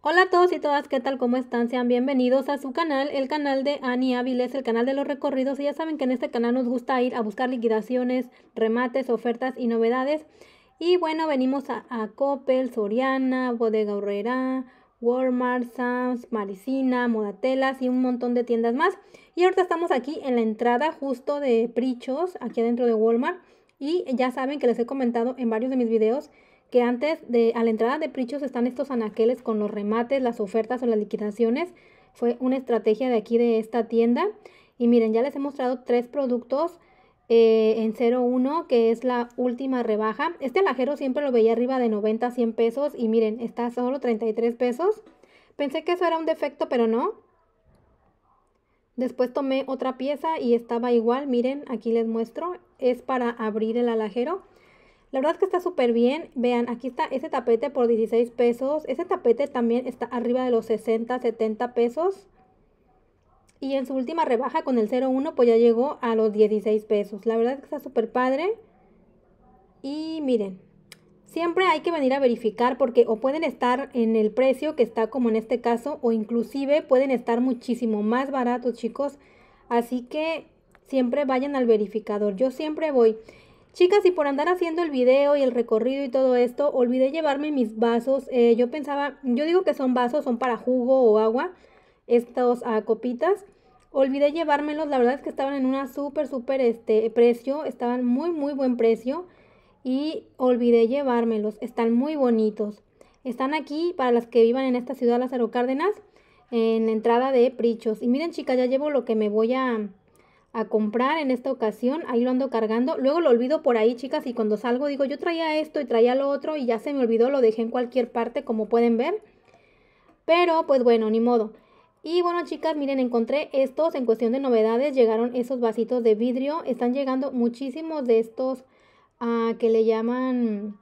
Hola a todos y todas, ¿qué tal? ¿Cómo están? Sean bienvenidos a su canal, el canal de Ani Áviles, el canal de los recorridos. Y ya saben que en este canal nos gusta ir a buscar liquidaciones, remates, ofertas y novedades. Y bueno, venimos a, Coppel, Soriana, Bodega Herrera, Walmart, Sam's, Maricina, Modatelas y un montón de tiendas más. Y ahorita estamos aquí en la entrada justo de Prichos, aquí adentro de Walmart. Y ya saben que les he comentado en varios de mis videos que antes de a la entrada de Prichos están estos anaqueles con los remates, las ofertas o las liquidaciones. Fue una estrategia de aquí de esta tienda. Y miren, ya les he mostrado tres productos eh, en 01, que es la última rebaja. Este alajero siempre lo veía arriba de 90 100 pesos y miren, está solo 33 pesos. Pensé que eso era un defecto, pero no. Después tomé otra pieza y estaba igual, miren, aquí les muestro, es para abrir el alajero. La verdad es que está súper bien. Vean, aquí está ese tapete por 16 pesos. Ese tapete también está arriba de los 60, 70 pesos. Y en su última rebaja con el 01 pues ya llegó a los 16 pesos. La verdad es que está súper padre. Y miren, siempre hay que venir a verificar porque o pueden estar en el precio que está como en este caso o inclusive pueden estar muchísimo más baratos chicos. Así que siempre vayan al verificador. Yo siempre voy. Chicas, y por andar haciendo el video y el recorrido y todo esto, olvidé llevarme mis vasos. Eh, yo pensaba, yo digo que son vasos, son para jugo o agua, estos a ah, copitas. Olvidé llevármelos, la verdad es que estaban en una súper, súper este, precio, estaban muy, muy buen precio. Y olvidé llevármelos, están muy bonitos. Están aquí para las que vivan en esta ciudad, Las Cárdenas, en entrada de Prichos. Y miren chicas, ya llevo lo que me voy a a comprar en esta ocasión. Ahí lo ando cargando. Luego lo olvido por ahí, chicas, y cuando salgo digo, yo traía esto y traía lo otro y ya se me olvidó, lo dejé en cualquier parte, como pueden ver. Pero, pues bueno, ni modo. Y bueno, chicas, miren, encontré estos en cuestión de novedades. Llegaron esos vasitos de vidrio. Están llegando muchísimos de estos ah, que le llaman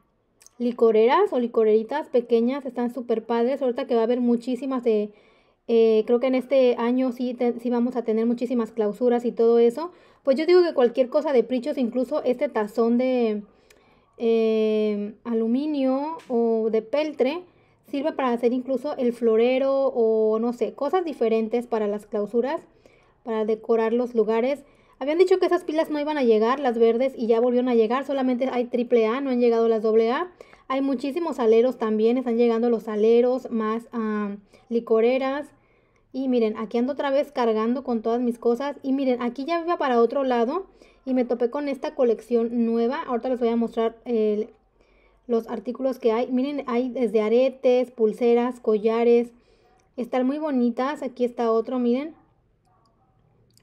licoreras o licoreritas pequeñas. Están súper padres. Ahorita que va a haber muchísimas de eh, creo que en este año sí, vamos a tener muchísimas clausuras y todo eso. Pues yo digo que cualquier cosa de prichos, incluso este tazón de eh, aluminio o de peltre, sirve para hacer incluso el florero o no sé, cosas diferentes para las clausuras, para decorar los lugares. Habían dicho que esas pilas no iban a llegar, las verdes, y ya volvieron a llegar. Solamente hay triple A, no han llegado las doble A. Hay muchísimos aleros también, están llegando los aleros, más ah, licoreras, y miren, aquí ando otra vez cargando con todas mis cosas. Y miren, aquí ya iba para otro lado y me topé con esta colección nueva. Ahorita les voy a mostrar los artículos que hay. Miren, hay desde aretes, pulseras, collares. Están muy bonitas. Aquí está otro, miren.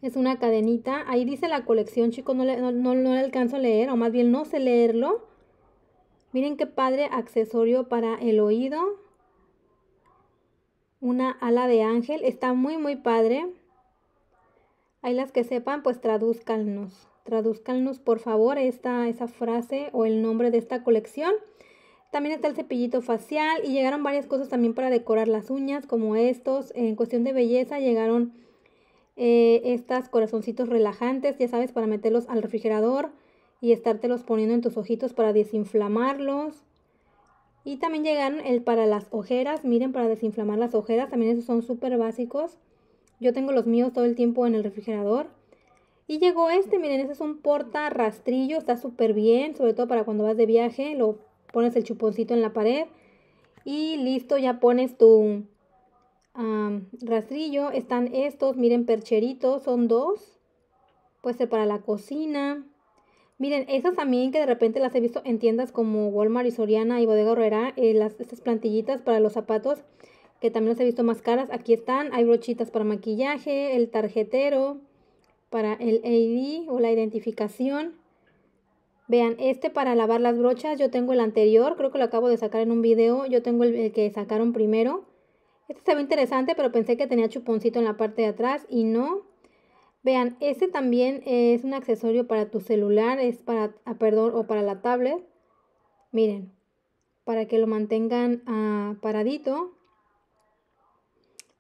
Es una cadenita. Ahí dice la colección, chicos. No le, no, no, alcanzo a leer, o más bien no sé leerlo. Miren qué padre accesorio para el oído una ala de ángel. Está muy, muy padre. Hay las que sepan, pues tradúzcanos. Tradúzcanos, por favor, esta, esa frase o el nombre de esta colección. También está el cepillito facial y llegaron varias cosas también para decorar las uñas, como estos. En cuestión de belleza llegaron estos eh, estas corazoncitos relajantes, ya sabes, para meterlos al refrigerador y estártelos poniendo en tus ojitos para desinflamarlos. Y también llegaron el para las ojeras, miren, para desinflamar las ojeras, también esos son súper básicos. Yo tengo los míos todo el tiempo en el refrigerador. Y llegó este, miren, ese es un porta rastrillo, está súper bien, sobre todo para cuando vas de viaje, lo pones el chuponcito en la pared y listo, ya pones tu rastrillo. Están estos, miren, percheritos, son dos. Puede ser para la cocina, Miren, esas también que de repente las he visto en tiendas como Walmart y Soriana y Bodega Herrera, eh, estas plantillitas para los zapatos, que también las he visto más caras. Aquí están, hay brochitas para maquillaje, el tarjetero, para el ID o la identificación. Vean, este para lavar las brochas, yo tengo el anterior, creo que lo acabo de sacar en un video, yo tengo el, el que sacaron primero. Este estaba interesante, pero pensé que tenía chuponcito en la parte de atrás y no. Vean, este también es un accesorio para tu celular, es para, ah, perdón, o para la tablet. Miren, para que lo mantengan ah, paradito.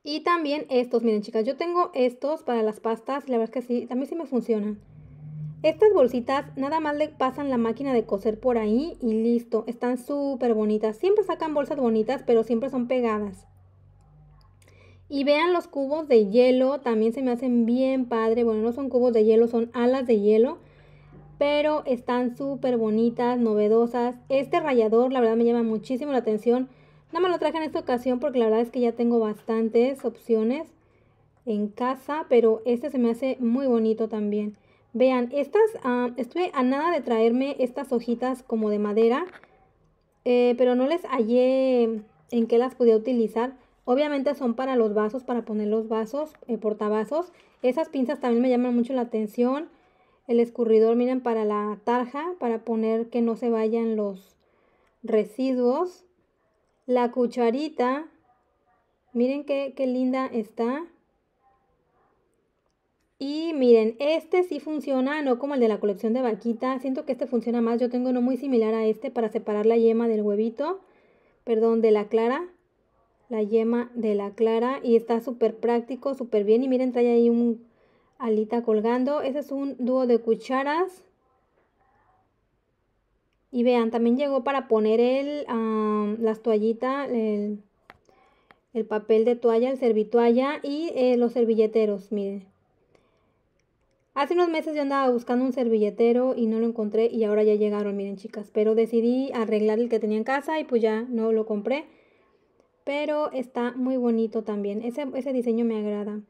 Y también estos, miren chicas, yo tengo estos para las pastas la verdad es que sí, también sí me funcionan. Estas bolsitas nada más le pasan la máquina de coser por ahí y listo, están súper bonitas. Siempre sacan bolsas bonitas, pero siempre son pegadas. Y vean los cubos de hielo, también se me hacen bien padre. Bueno, no son cubos de hielo, son alas de hielo. Pero están súper bonitas, novedosas. Este rayador la verdad, me llama muchísimo la atención. No me lo traje en esta ocasión porque la verdad es que ya tengo bastantes opciones en casa. Pero este se me hace muy bonito también. Vean, estas, ah, estuve a nada de traerme estas hojitas como de madera. Eh, pero no les hallé en qué las podía utilizar. Obviamente son para los vasos, para poner los vasos, eh, portavasos. Esas pinzas también me llaman mucho la atención. El escurridor, miren, para la tarja, para poner que no se vayan los residuos. La cucharita, miren qué, qué linda está. Y miren, este sí funciona, no como el de la colección de vaquita. Siento que este funciona más. Yo tengo uno muy similar a este para separar la yema del huevito, perdón, de la clara la yema de la clara y está súper práctico, súper bien. Y miren, trae ahí un alita colgando. Ese es un dúo de cucharas. Y vean, también llegó para poner el, las toallitas, el, papel de toalla, el servitoalla y eh, los servilleteros, miren. Hace unos meses yo andaba buscando un servilletero y no lo encontré y ahora ya llegaron, miren chicas. Pero decidí arreglar el que tenía en casa y pues ya no lo compré pero está muy bonito también. Ese, diseño me agrada.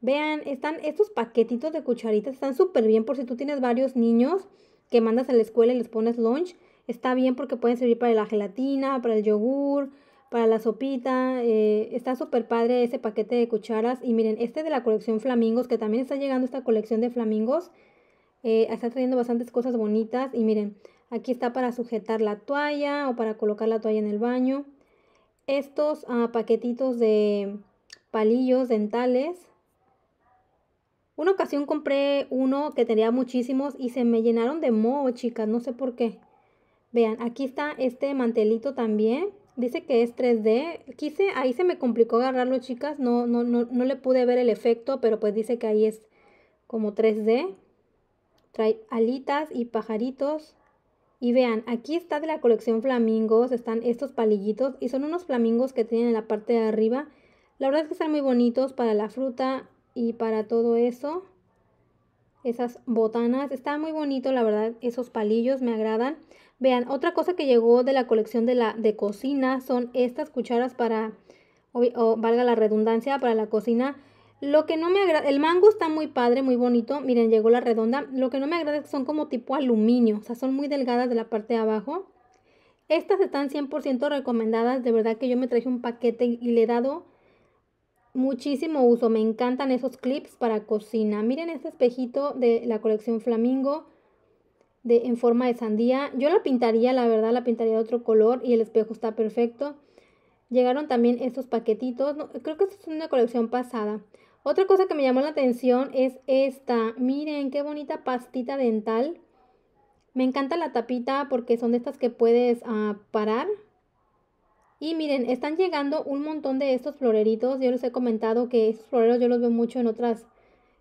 Vean, están estos paquetitos de cucharitas, están súper bien por si tú tienes varios niños que mandas a la escuela y les pones lunch. Está bien porque pueden servir para la gelatina, para el yogur, para la sopita. Eh, está súper padre ese paquete de cucharas. Y miren, este de la colección Flamingos, que también está llegando esta colección de Flamingos. Eh, está trayendo bastantes cosas bonitas. Y miren, aquí está para sujetar la toalla o para colocar la toalla en el baño estos ah, paquetitos de palillos dentales. Una ocasión compré uno que tenía muchísimos y se me llenaron de moho, chicas, no sé por qué. Vean, aquí está este mantelito también. Dice que es 3D. Quise, ahí se me complicó agarrarlo, chicas. No, no, no, no le pude ver el efecto, pero pues dice que ahí es como 3D. Trae alitas y pajaritos. Y vean, aquí está de la colección flamingos, están estos palillitos y son unos flamingos que tienen en la parte de arriba. La verdad es que están muy bonitos para la fruta y para todo eso. Esas botanas, está muy bonito la verdad, esos palillos me agradan. Vean, otra cosa que llegó de la colección de la de cocina son estas cucharas para, o, valga la redundancia, para la cocina. Lo que no me agrada, el mango está muy padre, muy bonito. Miren, llegó la redonda. Lo que no me agrada es que son como tipo aluminio, o sea, son muy delgadas de la parte de abajo. Estas están 100% recomendadas, de verdad que yo me traje un paquete y le he dado muchísimo uso. Me encantan esos clips para cocina. Miren este espejito de la colección Flamingo de, en forma de sandía. Yo la pintaría, la verdad, la pintaría de otro color y el espejo está perfecto. Llegaron también estos paquetitos. creo que esto es una colección pasada. Otra cosa que me llamó la atención es esta. Miren qué bonita pastita dental. Me encanta la tapita porque son de estas que puedes ah, parar. Y miren, están llegando un montón de estos floreritos. Yo les he comentado que estos floreros yo los veo mucho en otras,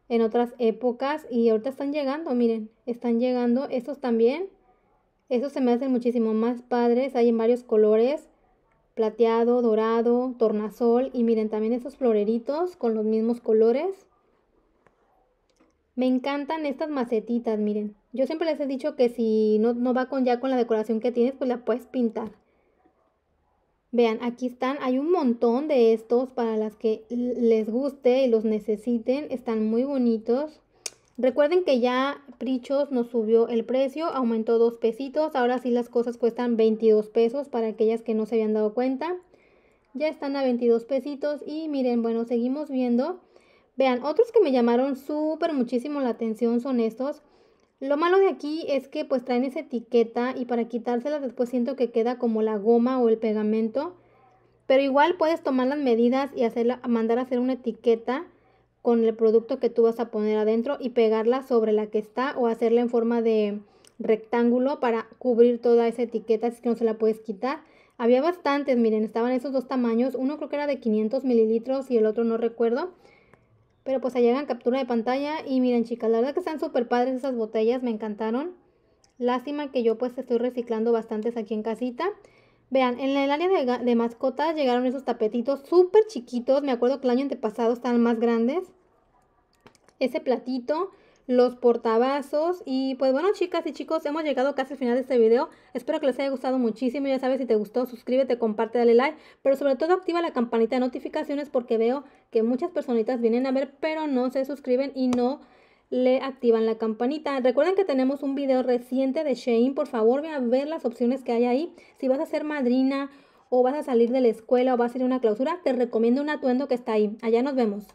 en otras épocas. Y ahorita están llegando, miren, están llegando. Estos también. Estos se me hacen muchísimo más padres. Hay en varios colores plateado, dorado, tornasol y miren también estos floreritos con los mismos colores. Me encantan estas macetitas, miren. Yo siempre les he dicho que si no, va con ya con la decoración que tienes, pues la puedes pintar. Vean, aquí están, hay un montón de estos para las que les guste y los necesiten, están muy bonitos. Recuerden que ya Prichos nos subió el precio, aumentó dos pesitos, ahora sí las cosas cuestan 22 pesos para aquellas que no se habían dado cuenta. Ya están a 22 pesitos y miren, bueno, seguimos viendo. Vean, otros que me llamaron súper muchísimo la atención son estos. Lo malo de aquí es que pues traen esa etiqueta y para quitárselas después siento que queda como la goma o el pegamento. Pero igual puedes tomar las medidas y hacerla, mandar a hacer una etiqueta con el producto que tú vas a poner adentro y pegarla sobre la que está o hacerla en forma de rectángulo para cubrir toda esa etiqueta, así que no se la puedes quitar. Había bastantes, miren, estaban esos dos tamaños, uno creo que era de 500 mililitros y el otro no recuerdo. Pero pues allá en captura de pantalla y miren chicas, la verdad que están súper padres esas botellas, me encantaron. Lástima que yo pues estoy reciclando bastantes aquí en casita. Vean, en el área de, de mascotas llegaron esos tapetitos súper chiquitos. Me acuerdo que el año antepasado estaban más grandes ese platito, los portavasos. Y pues bueno, chicas y chicos, hemos llegado casi al final de este video. Espero que les haya gustado muchísimo. Ya sabes, si te gustó, suscríbete, comparte, dale like. Pero sobre todo, activa la campanita de notificaciones porque veo que muchas personitas vienen a ver, pero no se suscriben y no le activan la campanita. Recuerden que tenemos un video reciente de Shane Por favor, ve a ver las opciones que hay ahí. Si vas a ser madrina o vas a salir de la escuela o vas a ir a una clausura, te recomiendo un atuendo que está ahí. Allá nos vemos.